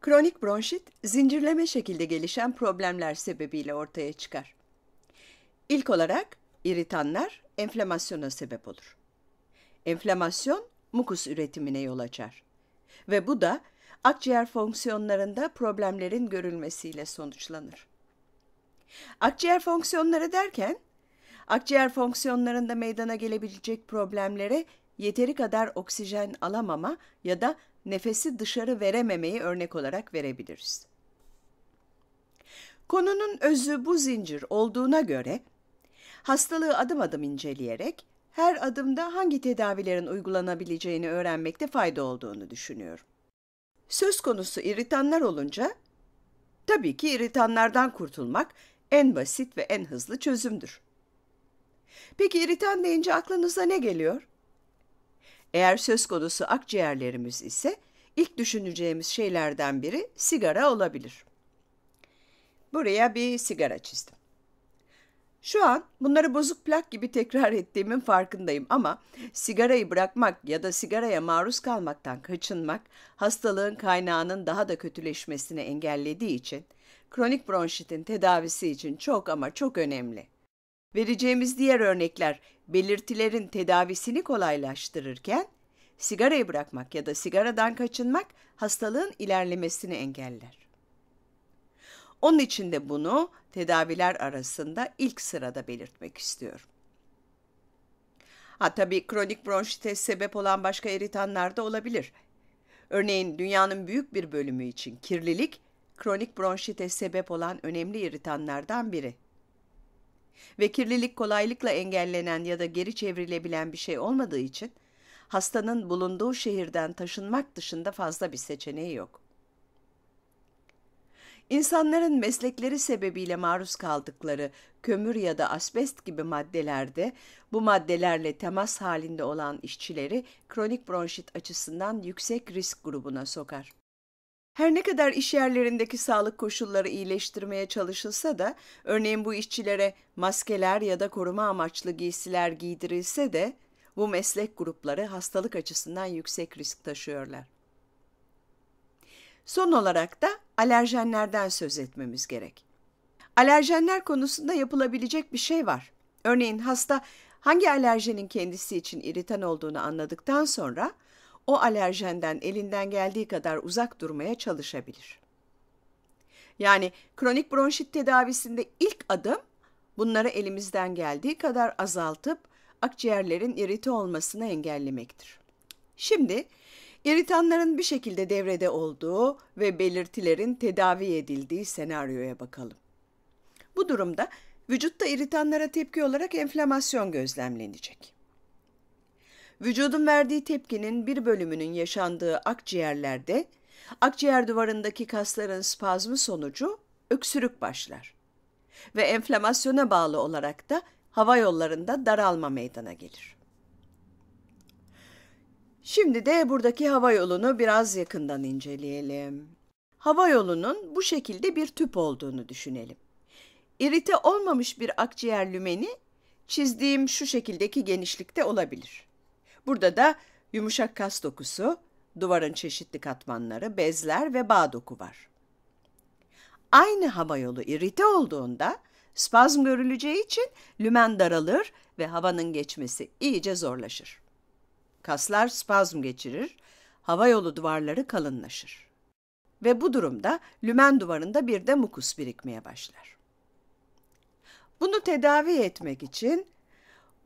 Kronik bronşit, zincirleme şekilde gelişen problemler sebebiyle ortaya çıkar. İlk olarak iritanlar enflamasyona sebep olur. Enflamasyon mukus üretimine yol açar ve bu da akciğer fonksiyonlarında problemlerin görülmesiyle sonuçlanır. Akciğer fonksiyonları derken akciğer fonksiyonlarında meydana gelebilecek problemlere yeteri kadar oksijen alamama ya da nefesi dışarı verememeyi örnek olarak verebiliriz. Konunun özü bu zincir olduğuna göre hastalığı adım adım inceleyerek her adımda hangi tedavilerin uygulanabileceğini öğrenmekte fayda olduğunu düşünüyorum. Söz konusu iritanlar olunca tabii ki iritanlardan kurtulmak en basit ve en hızlı çözümdür. Peki iritan deyince aklınıza ne geliyor? Eğer söz konusu akciğerlerimiz ise ilk düşüneceğimiz şeylerden biri sigara olabilir. Buraya bir sigara çizdim. Şu an bunları bozuk plak gibi tekrar ettiğimin farkındayım ama sigarayı bırakmak ya da sigaraya maruz kalmaktan kaçınmak hastalığın kaynağının daha da kötüleşmesini engellediği için kronik bronşitin tedavisi için çok ama çok önemli. Vereceğimiz diğer örnekler belirtilerin tedavisini kolaylaştırırken sigarayı bırakmak ya da sigaradan kaçınmak hastalığın ilerlemesini engeller. Onun için de bunu tedaviler arasında ilk sırada belirtmek istiyorum. Ha tabii kronik bronşite sebep olan başka eritanlar da olabilir. Örneğin dünyanın büyük bir bölümü için kirlilik kronik bronşite sebep olan önemli eritanlardan biri ve kirlilik kolaylıkla engellenen ya da geri çevrilebilen bir şey olmadığı için hastanın bulunduğu şehirden taşınmak dışında fazla bir seçeneği yok. İnsanların meslekleri sebebiyle maruz kaldıkları kömür ya da asbest gibi maddelerde bu maddelerle temas halinde olan işçileri kronik bronşit açısından yüksek risk grubuna sokar. Her ne kadar iş yerlerindeki sağlık koşulları iyileştirmeye çalışılsa da, örneğin bu işçilere maskeler ya da koruma amaçlı giysiler giydirilse de, bu meslek grupları hastalık açısından yüksek risk taşıyorlar. Son olarak da alerjenlerden söz etmemiz gerek. Alerjenler konusunda yapılabilecek bir şey var. Örneğin hasta hangi alerjenin kendisi için iritan olduğunu anladıktan sonra o alerjenden elinden geldiği kadar uzak durmaya çalışabilir. Yani kronik bronşit tedavisinde ilk adım bunları elimizden geldiği kadar azaltıp akciğerlerin irite olmasını engellemektir. Şimdi iritanların bir şekilde devrede olduğu ve belirtilerin tedavi edildiği senaryoya bakalım. Bu durumda vücutta iritanlara tepki olarak enflamasyon gözlemlenecek. Vücudun verdiği tepkinin bir bölümünün yaşandığı akciğerlerde, akciğer duvarındaki kasların spazmı sonucu öksürük başlar ve enflamasyona bağlı olarak da hava yollarında daralma meydana gelir. Şimdi de buradaki hava yolunu biraz yakından inceleyelim. Hava yolunun bu şekilde bir tüp olduğunu düşünelim. İrite olmamış bir akciğer lümeni çizdiğim şu şekildeki genişlikte olabilir. Burada da yumuşak kas dokusu, duvarın çeşitli katmanları, bezler ve bağ doku var. Aynı hava yolu irite olduğunda spazm görüleceği için lümen daralır ve havanın geçmesi iyice zorlaşır. Kaslar spazm geçirir, hava yolu duvarları kalınlaşır. Ve bu durumda lümen duvarında bir de mukus birikmeye başlar. Bunu tedavi etmek için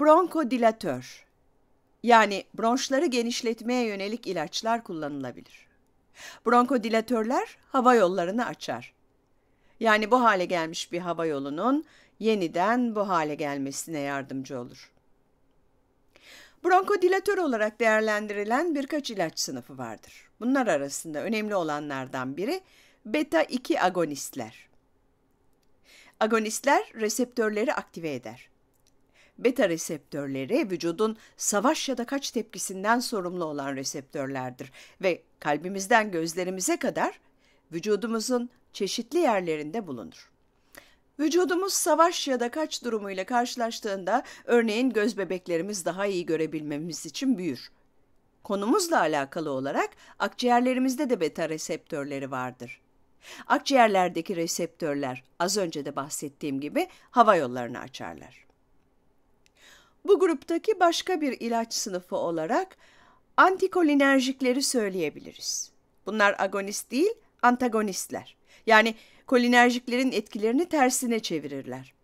bronkodilatör yani bronşları genişletmeye yönelik ilaçlar kullanılabilir. Bronkodilatörler hava yollarını açar. Yani bu hale gelmiş bir hava yolunun yeniden bu hale gelmesine yardımcı olur. Bronkodilatör olarak değerlendirilen birkaç ilaç sınıfı vardır. Bunlar arasında önemli olanlardan biri beta-2 agonistler. Agonistler reseptörleri aktive eder. Beta reseptörleri vücudun savaş ya da kaç tepkisinden sorumlu olan reseptörlerdir ve kalbimizden gözlerimize kadar vücudumuzun çeşitli yerlerinde bulunur. Vücudumuz savaş ya da kaç durumuyla karşılaştığında örneğin göz bebeklerimiz daha iyi görebilmemiz için büyür. Konumuzla alakalı olarak akciğerlerimizde de beta reseptörleri vardır. Akciğerlerdeki reseptörler az önce de bahsettiğim gibi hava yollarını açarlar. Bu gruptaki başka bir ilaç sınıfı olarak antikolinerjikleri söyleyebiliriz. Bunlar agonist değil, antagonistler. Yani kolinerjiklerin etkilerini tersine çevirirler.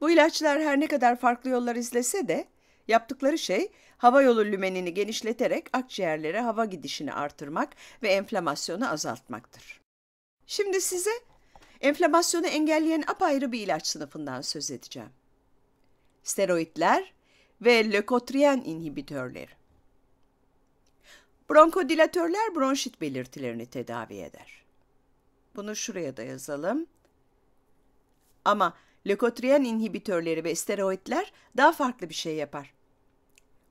Bu ilaçlar her ne kadar farklı yollar izlese de yaptıkları şey hava yolu lümenini genişleterek akciğerlere hava gidişini artırmak ve enflamasyonu azaltmaktır. Şimdi size enflamasyonu engelleyen apayrı bir ilaç sınıfından söz edeceğim steroidler ve lökotrien inhibitörleri. Bronkodilatörler bronşit belirtilerini tedavi eder. Bunu şuraya da yazalım. Ama lökotrien inhibitörleri ve steroidler daha farklı bir şey yapar.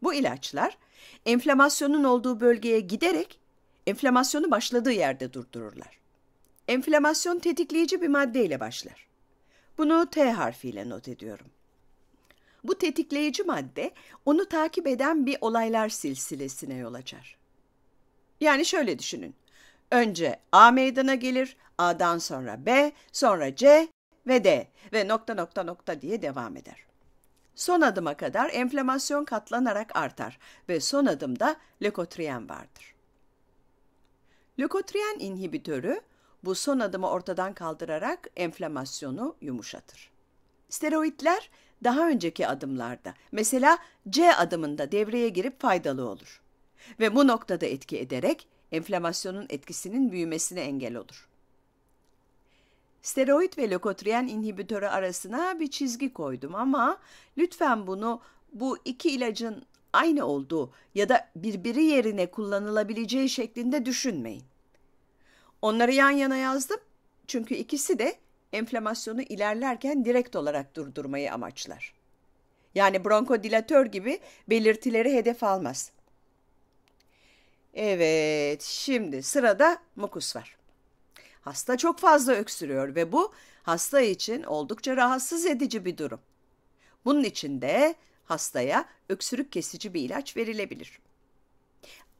Bu ilaçlar enflamasyonun olduğu bölgeye giderek enflamasyonu başladığı yerde durdururlar. Enflamasyon tetikleyici bir maddeyle başlar. Bunu T harfiyle not ediyorum. Bu tetikleyici madde onu takip eden bir olaylar silsilesine yol açar. Yani şöyle düşünün. Önce A meydana gelir, A'dan sonra B, sonra C ve D ve nokta nokta nokta diye devam eder. Son adıma kadar enflamasyon katlanarak artar ve son adımda lökotriyen vardır. Lökotriyen inhibitörü bu son adımı ortadan kaldırarak enflamasyonu yumuşatır. Steroidler daha önceki adımlarda, mesela C adımında devreye girip faydalı olur. Ve bu noktada etki ederek enflamasyonun etkisinin büyümesine engel olur. Steroid ve lökotriyen inhibitörü arasına bir çizgi koydum ama lütfen bunu bu iki ilacın aynı olduğu ya da birbiri yerine kullanılabileceği şeklinde düşünmeyin. Onları yan yana yazdım çünkü ikisi de enflamasyonu ilerlerken direkt olarak durdurmayı amaçlar. Yani bronkodilatör gibi belirtileri hedef almaz. Evet, şimdi sırada mukus var. Hasta çok fazla öksürüyor ve bu hasta için oldukça rahatsız edici bir durum. Bunun için de hastaya öksürük kesici bir ilaç verilebilir.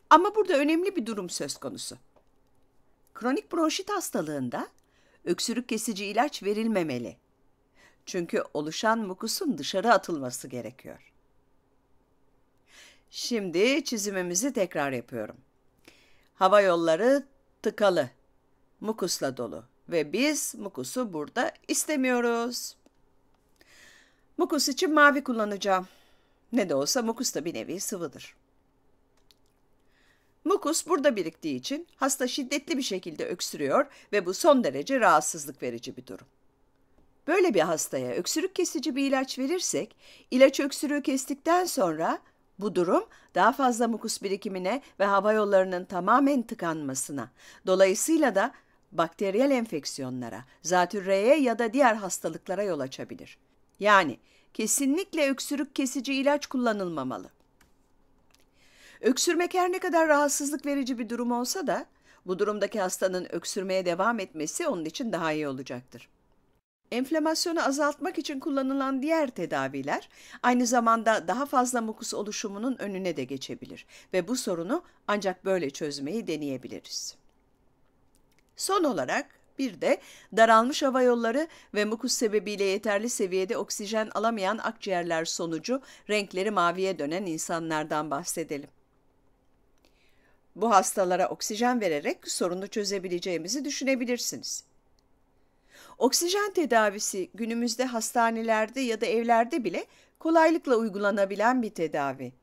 Ama burada önemli bir durum söz konusu. Kronik bronşit hastalığında öksürük kesici ilaç verilmemeli. Çünkü oluşan mukusun dışarı atılması gerekiyor. Şimdi çizimimizi tekrar yapıyorum. Hava yolları tıkalı, mukusla dolu ve biz mukusu burada istemiyoruz. Mukus için mavi kullanacağım. Ne de olsa mukus da bir nevi sıvıdır. Mukus burada biriktiği için hasta şiddetli bir şekilde öksürüyor ve bu son derece rahatsızlık verici bir durum. Böyle bir hastaya öksürük kesici bir ilaç verirsek, ilaç öksürüğü kestikten sonra bu durum daha fazla mukus birikimine ve hava yollarının tamamen tıkanmasına, dolayısıyla da bakteriyel enfeksiyonlara, zatürreye ya da diğer hastalıklara yol açabilir. Yani kesinlikle öksürük kesici ilaç kullanılmamalı. Öksürmek her ne kadar rahatsızlık verici bir durum olsa da bu durumdaki hastanın öksürmeye devam etmesi onun için daha iyi olacaktır. Enflamasyonu azaltmak için kullanılan diğer tedaviler aynı zamanda daha fazla mukus oluşumunun önüne de geçebilir ve bu sorunu ancak böyle çözmeyi deneyebiliriz. Son olarak bir de daralmış hava yolları ve mukus sebebiyle yeterli seviyede oksijen alamayan akciğerler sonucu renkleri maviye dönen insanlardan bahsedelim. Bu hastalara oksijen vererek sorunu çözebileceğimizi düşünebilirsiniz. Oksijen tedavisi günümüzde hastanelerde ya da evlerde bile kolaylıkla uygulanabilen bir tedavi.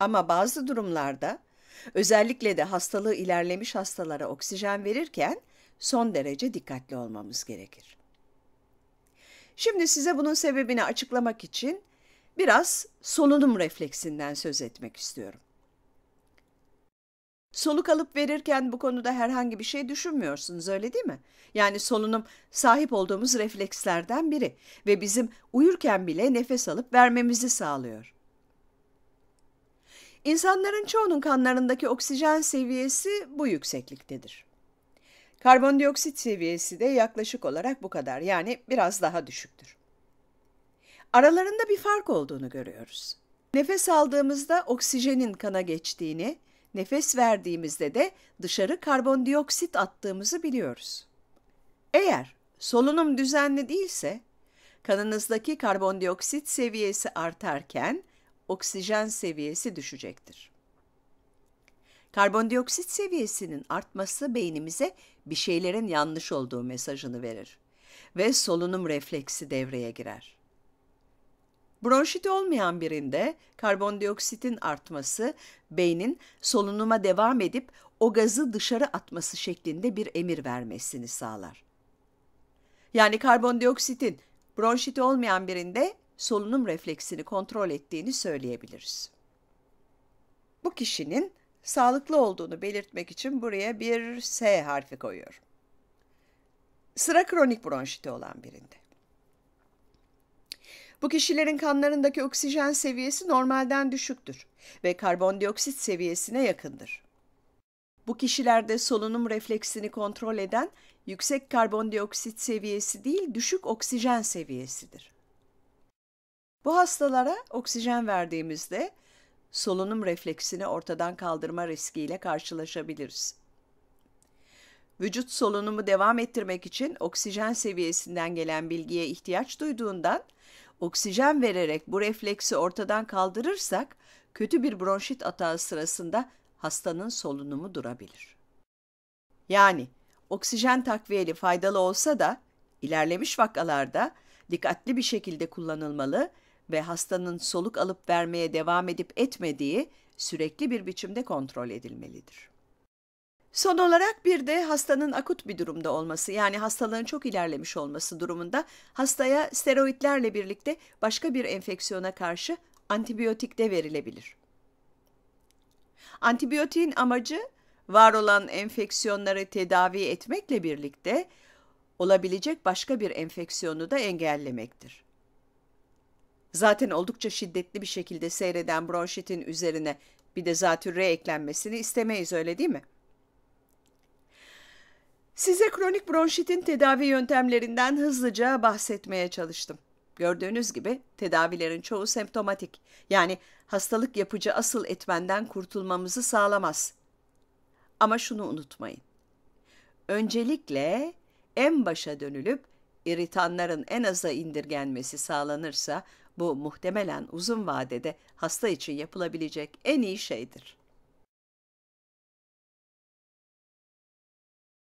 Ama bazı durumlarda özellikle de hastalığı ilerlemiş hastalara oksijen verirken son derece dikkatli olmamız gerekir. Şimdi size bunun sebebini açıklamak için biraz solunum refleksinden söz etmek istiyorum. Soluk alıp verirken bu konuda herhangi bir şey düşünmüyorsunuz öyle değil mi? Yani solunum sahip olduğumuz reflekslerden biri ve bizim uyurken bile nefes alıp vermemizi sağlıyor. İnsanların çoğunun kanlarındaki oksijen seviyesi bu yüksekliktedir. Karbondioksit seviyesi de yaklaşık olarak bu kadar yani biraz daha düşüktür. Aralarında bir fark olduğunu görüyoruz. Nefes aldığımızda oksijenin kana geçtiğini, nefes verdiğimizde de dışarı karbondioksit attığımızı biliyoruz. Eğer solunum düzenli değilse, kanınızdaki karbondioksit seviyesi artarken oksijen seviyesi düşecektir. Karbondioksit seviyesinin artması beynimize bir şeylerin yanlış olduğu mesajını verir ve solunum refleksi devreye girer. Bronşit olmayan birinde karbondioksitin artması beynin solunuma devam edip o gazı dışarı atması şeklinde bir emir vermesini sağlar. Yani karbondioksitin bronşiti olmayan birinde solunum refleksini kontrol ettiğini söyleyebiliriz. Bu kişinin sağlıklı olduğunu belirtmek için buraya bir S harfi koyuyorum. Sıra kronik bronşiti olan birinde. Bu kişilerin kanlarındaki oksijen seviyesi normalden düşüktür ve karbondioksit seviyesine yakındır. Bu kişilerde solunum refleksini kontrol eden yüksek karbondioksit seviyesi değil, düşük oksijen seviyesidir. Bu hastalara oksijen verdiğimizde solunum refleksini ortadan kaldırma riskiyle karşılaşabiliriz. Vücut solunumu devam ettirmek için oksijen seviyesinden gelen bilgiye ihtiyaç duyduğundan oksijen vererek bu refleksi ortadan kaldırırsak kötü bir bronşit atağı sırasında hastanın solunumu durabilir. Yani oksijen takviyeli faydalı olsa da ilerlemiş vakalarda dikkatli bir şekilde kullanılmalı ve hastanın soluk alıp vermeye devam edip etmediği sürekli bir biçimde kontrol edilmelidir. Son olarak bir de hastanın akut bir durumda olması yani hastalığın çok ilerlemiş olması durumunda hastaya steroidlerle birlikte başka bir enfeksiyona karşı antibiyotik de verilebilir. Antibiyotiğin amacı var olan enfeksiyonları tedavi etmekle birlikte olabilecek başka bir enfeksiyonu da engellemektir. Zaten oldukça şiddetli bir şekilde seyreden bronşitin üzerine bir de zatürre eklenmesini istemeyiz öyle değil mi? Size kronik bronşitin tedavi yöntemlerinden hızlıca bahsetmeye çalıştım. Gördüğünüz gibi tedavilerin çoğu semptomatik. Yani hastalık yapıcı asıl etmenden kurtulmamızı sağlamaz. Ama şunu unutmayın. Öncelikle en başa dönülüp iritanların en aza indirgenmesi sağlanırsa bu muhtemelen uzun vadede hasta için yapılabilecek en iyi şeydir.